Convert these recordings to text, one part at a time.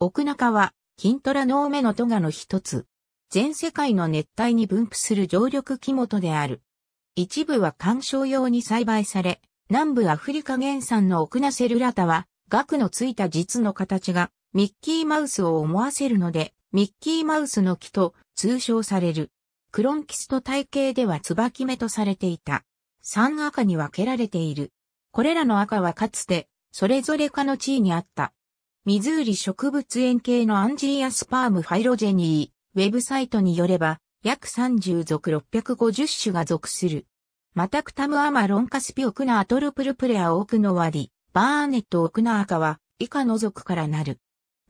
奥中は、金虎の目のトガの一つ。全世界の熱帯に分布する常緑木元である。一部は観賞用に栽培され、南部アフリカ原産のオクナセルラタは、額のついた実の形がミッキーマウスを思わせるので、ミッキーマウスの木と通称される。クロンキスト体系では椿目とされていた。三赤に分けられている。これらの赤はかつて、それぞれ科の地位にあったミズーリ植物園系のアンジーアスパームファイロジェニー、ウェブサイトによれば、約30属650種が属する。マタクタムアマロンカスピオクナアトルプルプレアオークノワリ、バーネットオクナアカは、以下の属からなる。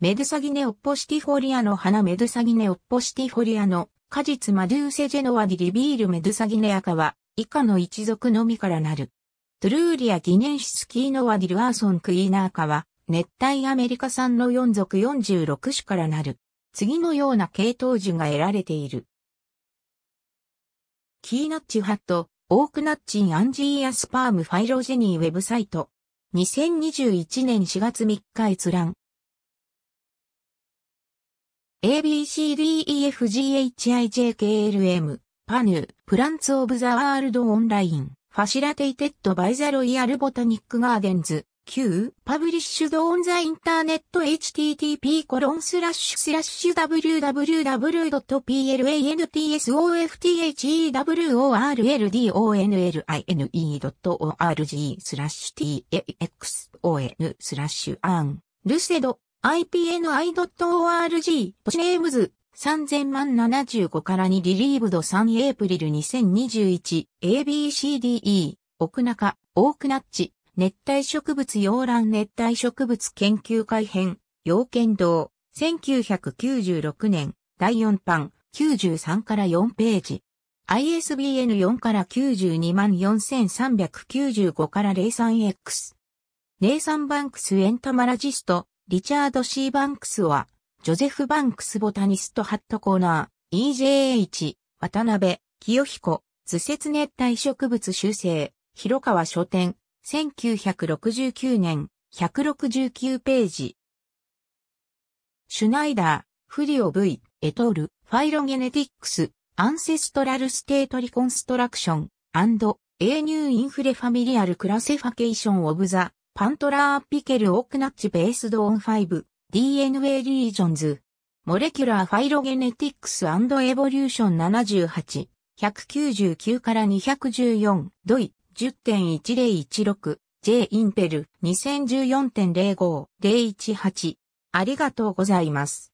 メドサギネオッポシティフォリアの花メドサギネオッポシティフォリアの果実マドゥーセジェノワディリビールメドサギネアカは以下の一族のみからなる。トゥルーリアギネンシスキーノワディルアーソンクイーナーカは熱帯アメリカ産の4属46種からなる。次のような系統樹が得られている。キーナッチハット、オークナッチンアンジーアスパームファイロジェニーウェブサイト。2021年4月3日閲覧。ABCDEFGHIJKLM、パヌー、プランツオブザワールドオンライン、ファシラテイテッドバイザロイヤルボタニックガーデンズ。9、パブリッシュドオンザインターネット http コロンスラッシュスラッシュ www.plantsoftheworldonline.org スラッシュ taxon スラッシュアン、ルセド、ipni.org、ポシネームズ、3000万75から2リリーブド3エイプリル 2021ABCDE 奥中、大クナッチ熱帯植物洋蘭熱帯植物研究会編、洋剣道、1996年、第4版、93から4ページ。ISBN 4から92万4395から 03X。ネイサン・バンクス・エントマラジスト、リチャード・シー・バンクスは、ジョゼフ・バンクス・ボタニスト・ハット・コーナー、EJH、渡辺、清彦、図説熱帯植物修正、広川書店、1969年、169ページ。シュナイダー、フリオ V、エトール、ファイロゲネティックス、アンセストラルステートリコンストラクション、アンド、エーニューインフレファミリアルクラセファケーションオブザ、パントラーピケルオークナッチベースドオンファイブ、d n a リージョンズ。モレキュラーファイロゲネティックスエボリューション78、199から214、ドイ、10.1016、J インペル2014.05、018。ありがとうございます。